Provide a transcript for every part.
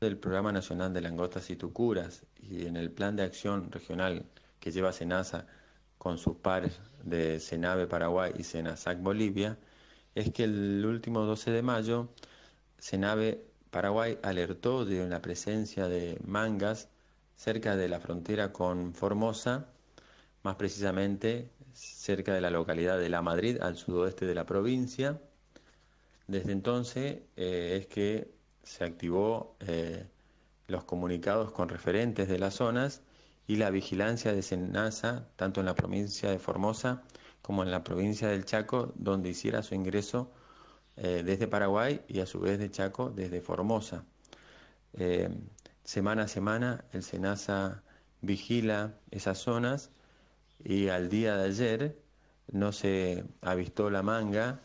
del Programa Nacional de Langostas y Tucuras y en el Plan de Acción Regional que lleva SENASA con sus pares de SENAVE Paraguay y SENASAC Bolivia, es que el último 12 de mayo SENAVE Paraguay alertó de la presencia de mangas cerca de la frontera con Formosa, más precisamente cerca de la localidad de La Madrid, al sudoeste de la provincia. Desde entonces eh, es que se activó eh, los comunicados con referentes de las zonas y la vigilancia de Senasa, tanto en la provincia de Formosa como en la provincia del Chaco, donde hiciera su ingreso eh, desde Paraguay y a su vez de Chaco desde Formosa. Eh, semana a semana el Senasa vigila esas zonas y al día de ayer no se avistó la manga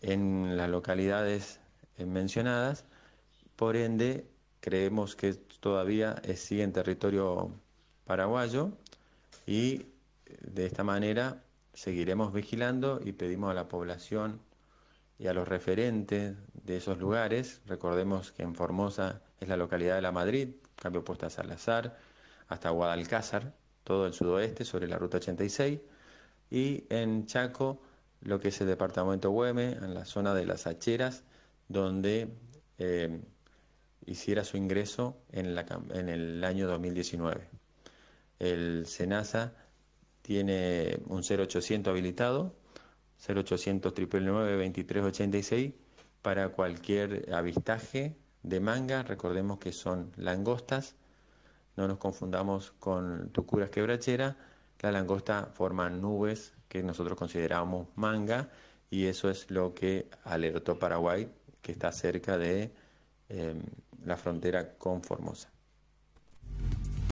en las localidades eh, mencionadas. Por ende, creemos que todavía sigue en territorio paraguayo y eh, de esta manera seguiremos vigilando y pedimos a la población y a los referentes de esos lugares, recordemos que en Formosa es la localidad de La Madrid, cambio puesta a Salazar, hasta Guadalcázar, todo el sudoeste sobre la ruta 86, y en Chaco, lo que es el departamento Güeme, en la zona de las Hacheras, donde eh, hiciera su ingreso en, el año 2019. El SENASA tiene un 0800 habilitado, 0800 999 2386 para cualquier avistaje de manga. Recordemos que son langostas, no nos confundamos con tucuras quebrachera. La langosta forma nubes que nosotros consideramos manga y eso es lo que alertó Paraguay que está cerca de eh, la frontera con Formosa.